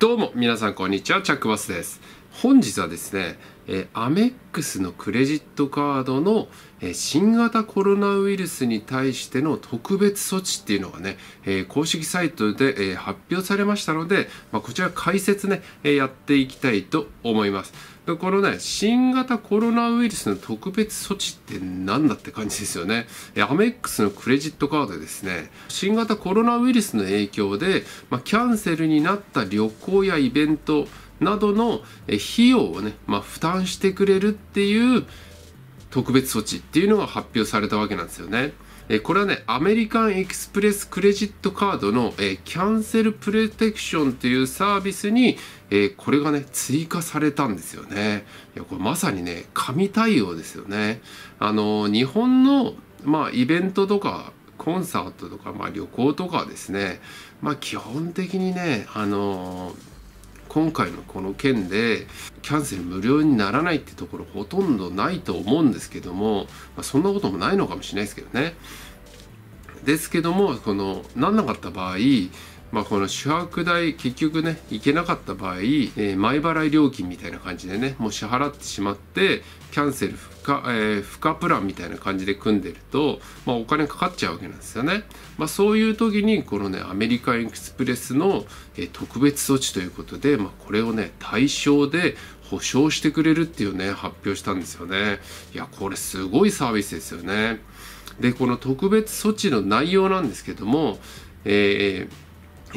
どうも皆さんこんにちはチャックバスです本日はですね、えアメックスのクレジットカードの、え新型コロナウイルスに対しての特別措置っていうのがね、え公式サイトで、え発表されましたので、まこちら解説ね、えやっていきたいと思いますでこのね、新型コロナウイルスの特別措置って何だって感じですよね。アメックスのクレジットカードですね、新型コロナウイルスの影響で、まあ、キャンセルになった旅行やイベントなどの費用をね、まあ、負担してくれるっていう特別措置っていうのが発表されたわけなんですよね。えこれはね、アメリカンエクスプレスクレジットカードの、えキャンセルプロテクションというサービスに、えこれがね、追加されたんですよね。いや、これまさにね、神対応ですよね。あの日本の、まあ、イベントとか、コンサートとか、まあ、旅行とかですね、まあ、基本的にね、あのー今回のこの件でキャンセル無料にならないってところほとんどないと思うんですけども、まあ、そんなこともないのかもしれないですけどね。ですけどもこのなんなかった場合まあ、この宿泊代結局ね行けなかった場合、えー、前払い料金みたいな感じでねもう支払ってしまってキャンセル不可,、えー、不可プランみたいな感じで組んでると、まあ、お金かかっちゃうわけなんですよね。まあ、そういう時にこのねアメリカンエクスプレスの、えー、特別措置ということで、まあ、これをね対象で保証してくれるっていうね発表したんですよね。いやこれすごいサービスですよね。でこの特別措置の内容なんですけども、えー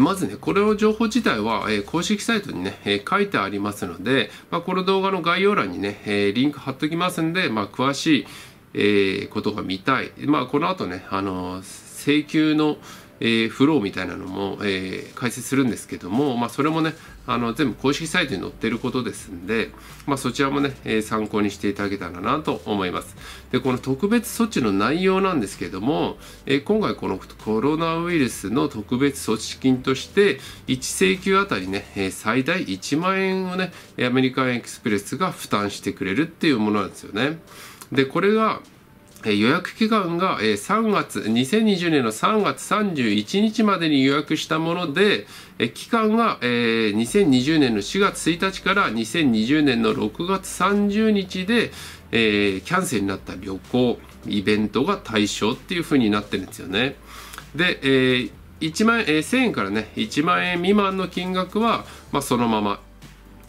まずね、これの情報自体は、え公式サイトにね、え書いてありますので、まあ、この動画の概要欄にね、えリンク貼っときますんで、まあ、詳しい、えことが見たい。まあ、この後ね、あの請求の、えー、フローみたいなのも、えー、解説するんですけども、まあ、それもねあの全部公式サイトに載ってることですんで、まあ、そちらもね、えー、参考にしていただけたらなと思いますでこの特別措置の内容なんですけども、え今回このコロナウイルスの特別措置金として1請求あたりね、え最大1万円をねアメリカンエクスプレスが負担してくれるっていうものなんですよねでこれが予約期間が3月、2020年の3月31日までに予約したもので、期間が2020年の4月1日から2020年の6月30日で、キャンセルになった旅行、イベントが対象っていうふうになってるんですよね。で、1万円、1000円からね、1万円未満の金額は、まあ、そのまま、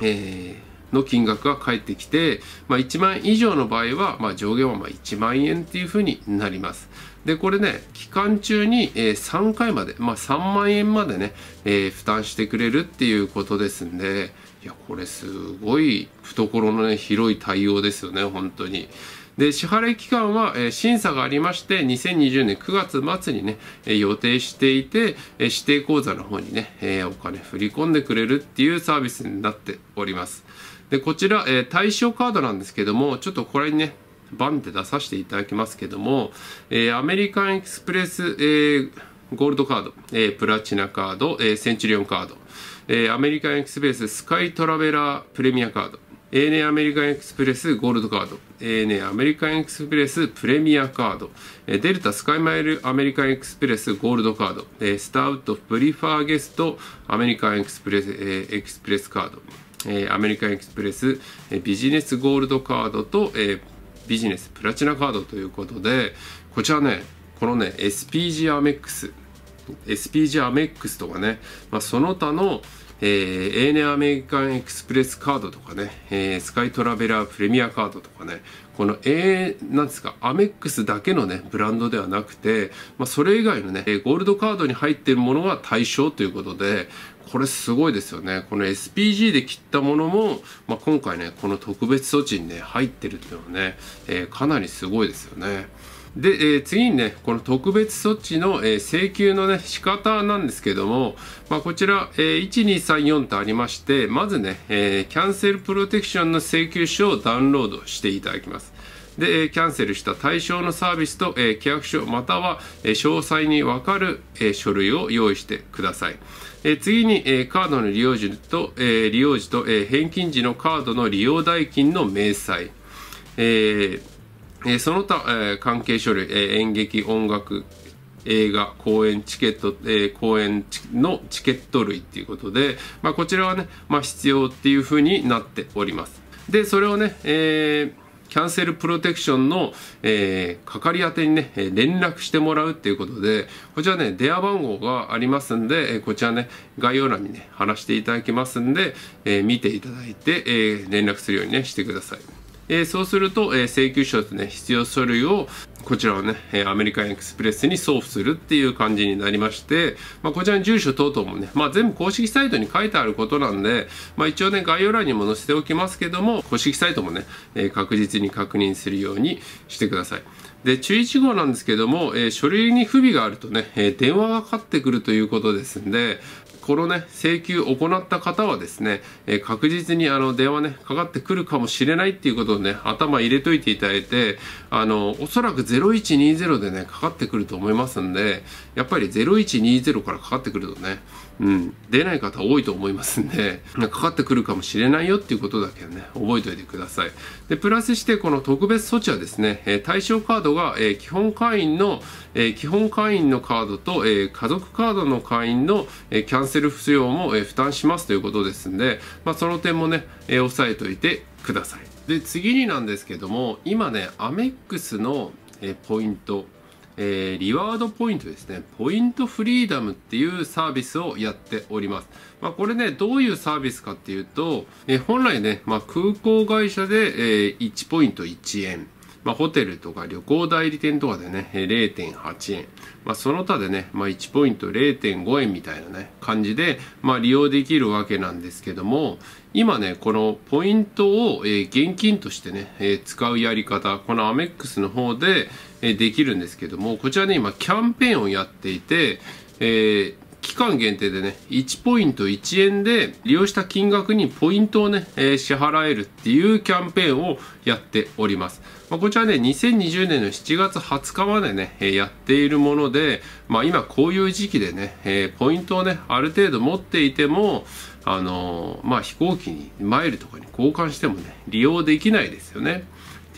えーの金額が返ってきて、まあ、1万円以上の場合は、まあ、上限はまあ1万円っていうふうになります。で、これね、期間中に、え3回まで、まあ、3万円までね、えー、負担してくれるっていうことですんで、いや、これすごい懐のね、広い対応ですよね、本当に。で、支払い期間は、え審査がありまして、2020年9月末にね、え予定していて、え指定口座の方にね、えお金振り込んでくれるっていうサービスになっております。で、こちら、えー、対象カードなんですけども、ちょっとこれにね、バンって出させていただきますけども、えー、アメリカンエクスプレス、えー、ゴールドカード、えー、プラチナカード、えー、センチュリオンカード、えー、アメリカンエクスプレススカイトラベラープレミアカード、ANA アメリカンエクスプレスゴールドカード、ANA アメリカンエクスプレスプレミアカード、デルタスカイマイルアメリカンエクスプレスゴールドカード、スターウッドプリファーゲストアメリカンエクスプレス、えエクスプレスカード、えアメリカンエクスプレス、えビジネスゴールドカードと、えビジネスプラチナカードということで、こちらね、このね、SPG アメックス、SPG アメックスとかね、まあ、その他の、えー、ANA アメリカンエクスプレスカードとかね、えー、スカイトラベラープレミアカードとかね、この A、なんですか、アメックスだけのね、ブランドではなくて、まあ、それ以外のね、ゴールドカードに入っているものは対象ということで、これすごいですよね。この SPG で切ったものも、まあ、今回ね、この特別措置にね、入ってるっていうのはね、えー、かなりすごいですよね。で、えー、次にね、この特別措置の、えー、請求のね、仕方なんですけども、まあ、こちら、えー、1234とありまして、まずね、えー、キャンセルプロテクションの請求書をダウンロードしていただきます。で、えー、キャンセルした対象のサービスと、えー、契約書、または、えー、詳細にわかる、えー、書類を用意してください。えー、次に、えー、カードの利用時と、えー、利用時と、えー、返金時のカードの利用代金の明細。えーえその他、え関係書類、え演劇、音楽、映画、公演チケット、え公演のチケット類っていうことで、まあ、こちらはね、まあ、必要っていうふうになっております。で、それをね、えーキャンセルプロテクションの、えー、かかり宛てにね、連絡してもらうっていうことで、こちらね、電話番号がありますんで、えこちらね、概要欄にね、話していただきますんで、えー、見ていただいて、えー、連絡するようにね、してください。えー、そうすると、えー、請求書でね、必要書類をこちらをね、えアメリカンエクスプレスに送付するっていう感じになりまして、まあ、こちらの住所等々もね、まあ、全部公式サイトに書いてあることなんで、まあ、一応ね、概要欄にも載せておきますけども、公式サイトもね、え確実に確認するようにしてください。で、注意事項なんですけども、え書類に不備があるとね、え電話がかかってくるということですんで、このね、請求を行った方はですね、え確実にあの電話ね、かかってくるかもしれないっていうことをね、頭入れといていただいて、あの、おそらく0120でね、かかってくると思いますんで、やっぱり0120からかかってくるとね、うん、出ない方多いと思いますんで、かかってくるかもしれないよっていうことだけはね、覚えておいてください。で、プラスしてこの特別措置はですね、え対象カードが、え基本会員の、え基本会員のカードと、え家族カードの会員の、えキャンセル不要も、え負担しますということですんで、まあ、その点もね、え押さえておいてください。で、次になんですけども、今ね、アメックスの、えポイント、えー、リワードポイントですね。ポイントフリーダムっていうサービスをやっております。まあ、これね、どういうサービスかっていうと、えー、本来ね、まあ、空港会社で、えー、1ポイント1円。まあ、ホテルとか旅行代理店とかでね、0.8円。まあ、その他でね、まあ、1ポイント0.5円みたいなね、感じで、まあ、利用できるわけなんですけども、今ね、このポイントを、え現金としてね、え使うやり方、このアメックスの方で、えできるんですけども、こちらね、今キャンペーンをやっていて、えー期間限定でね、1ポイント1円で利用した金額にポイントをね、えー、支払えるっていうキャンペーンをやっております。まあ、こちらね、2020年の7月20日までね、えー、やっているもので、まあ、今こういう時期でね、えー、ポイントをね、ある程度持っていても、あのまあ、飛行機にマイルとかに交換してもね、利用できないですよね。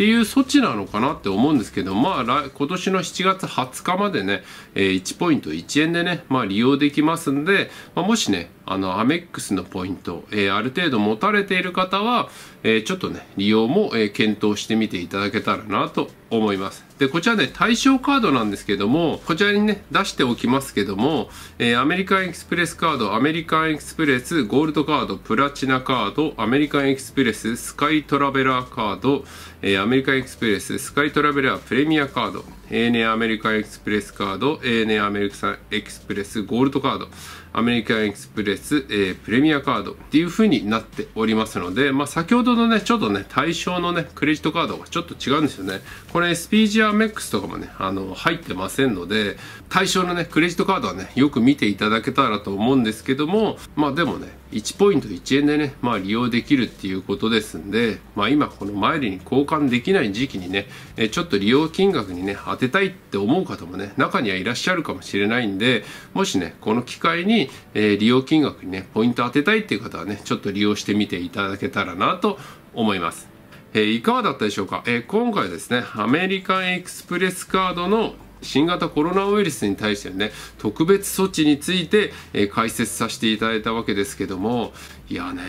っていう措置なのかなって思うんですけど、まあ、今年の7月20日までね、え1ポイント1円でね、まあ、利用できますんで、まあ、もしね、あのアメックスのポイント、えー、ある程度持たれている方は、えー、ちょっとね利用も、えー、検討してみていただけたらなと思いますでこちらね対象カードなんですけどもこちらにね出しておきますけども、えアメリカンエクスプレスカードアメリカンエクスプレスゴールドカードプラチナカードアメリカンエクスプレススカイトラベラーカード、えアメリカンエクスプレススカイトラベラープレミアカード ANA アメリカンエクスプレスカード ANA アメリカンエクスプレスゴールドカードアメリカンエクスプレス、えー、プレミアカードっていう風になっておりますので、まあ、先ほどのね、ちょっとね、対象のね、クレジットカードがちょっと違うんですよね。これ SPG アメックスとかもね、あの、入ってませんので、対象のね、クレジットカードはね、よく見ていただけたらと思うんですけども、まあでもね、1ポイント1円でね、まあ利用できるっていうことですんで、まあ今このマイルに交換できない時期にね、えちょっと利用金額にね、当てたいって思う方もね、中にはいらっしゃるかもしれないんで、もしね、この機会に、え利用金額にね、ポイント当てたいっていう方はね、ちょっと利用してみていただけたらなと思います。えいかがだったでしょうか、え今回ですね、アメリカンエクスプレスカードの新型コロナウイルスに対してのね、特別措置について、え解説させていただいたわけですけども、いやね、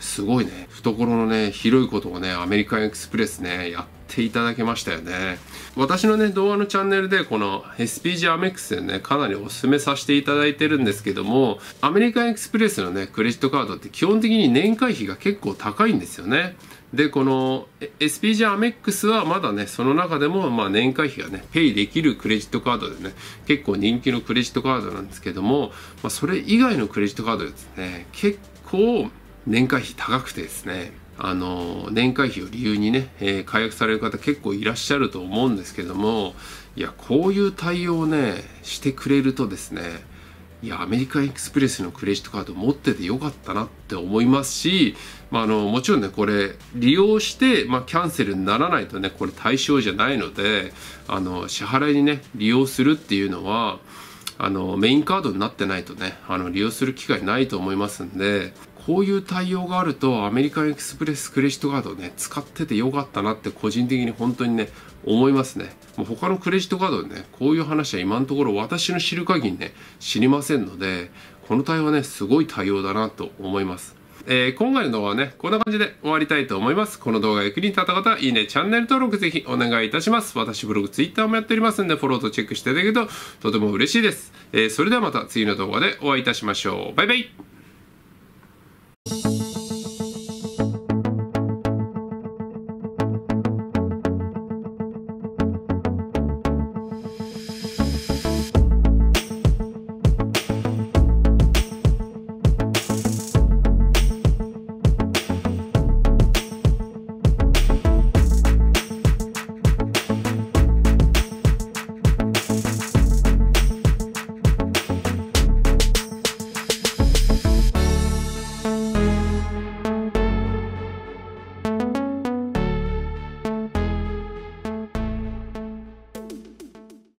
すごいね、懐のね、広いことをね、アメリカンエクスプレスね、やっていただけましたよね。私のね、動画のチャンネルで、この SPG アメックスでね、かなりお勧めさせていただいてるんですけども、アメリカンエクスプレスのね、クレジットカードって基本的に年会費が結構高いんですよね。でこの SPG アメックスはまだねその中でもまあ年会費がねペイできるクレジットカードでね結構人気のクレジットカードなんですけども、まあ、それ以外のクレジットカードですね結構年会費高くてですねあの年会費を理由にね、えー、解約される方結構いらっしゃると思うんですけどもいやこういう対応をねしてくれるとですねいや、アメリカンエクスプレスのクレジットカード持っててよかったなって思いますし、まあ、あの、もちろんね、これ、利用して、まあ、キャンセルにならないとね、これ対象じゃないので、あの、支払いにね、利用するっていうのは、あの、メインカードになってないとね、あの、利用する機会ないと思いますんで、こういう対応があるとアメリカンエクスプレスクレジットカードね使っててよかったなって個人的に本当にね思いますねもう他のクレジットカードでねこういう話は今のところ私の知る限りね知りませんのでこの対応はねすごい対応だなと思いますえー、今回の動画はね、こんな感じで終わりたいと思います。この動画が役に立った方は、いいね、チャンネル登録ぜひお願いいたします。私ブログ、ツイッターもやっておりますんで、フォローとチェックしていただけるととても嬉しいです。えー、それではまた次の動画でお会いいたしましょう。バイバイ Thank you.